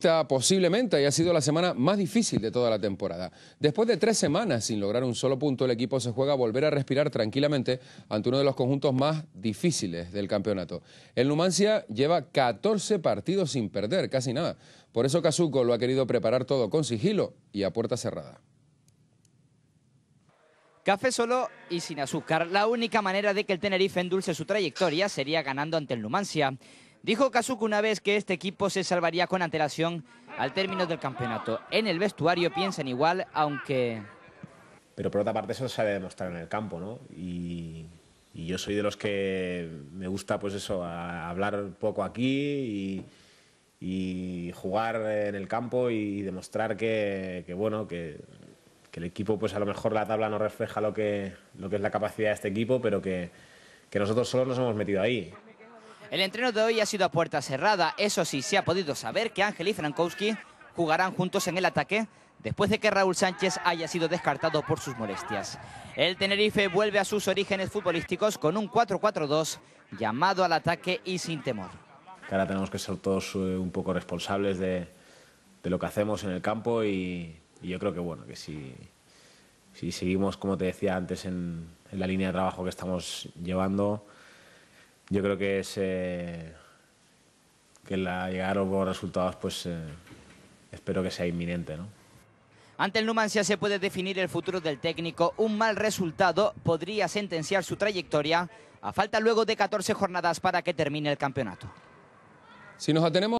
Esta posiblemente haya sido la semana más difícil de toda la temporada. Después de tres semanas sin lograr un solo punto, el equipo se juega a volver a respirar tranquilamente ante uno de los conjuntos más difíciles del campeonato. El Numancia lleva 14 partidos sin perder, casi nada. Por eso Kazuko lo ha querido preparar todo con sigilo y a puerta cerrada. Café solo y sin azúcar. La única manera de que el Tenerife endulce su trayectoria sería ganando ante el Numancia. Dijo Kazuko una vez que este equipo se salvaría con antelación al término del campeonato. En el vestuario piensan igual, aunque... Pero por otra parte eso se de demostrar en el campo, ¿no? Y, yo soy de los que me gusta, pues eso, hablar poco aquí y, jugar en el campo y demostrar que, bueno, que, el equipo, pues a lo mejor la tabla no refleja lo que, lo que es la capacidad de este equipo, pero que, que nosotros solo nos hemos metido ahí. El entreno de hoy ha sido a puerta cerrada. Eso sí, se ha podido saber que Ángel y Frankowski jugarán juntos en el ataque después de que Raúl Sánchez haya sido descartado por sus molestias. El Tenerife vuelve a sus orígenes futbolísticos con un 4-4-2 llamado al ataque y sin temor. Ahora tenemos que ser todos eh, un poco responsables de, lo que hacemos en el campo y, yo creo que bueno, que si, si seguimos, como te decía antes, en la línea de trabajo que estamos llevando, yo creo que es eh, que la llegar a los resultados, pues eh, espero que sea inminente, ¿no? Ante el Numancia se puede definir el futuro del técnico. Un mal resultado podría sentenciar su trayectoria a falta luego de 14 jornadas para que termine el campeonato. Si nos atenemos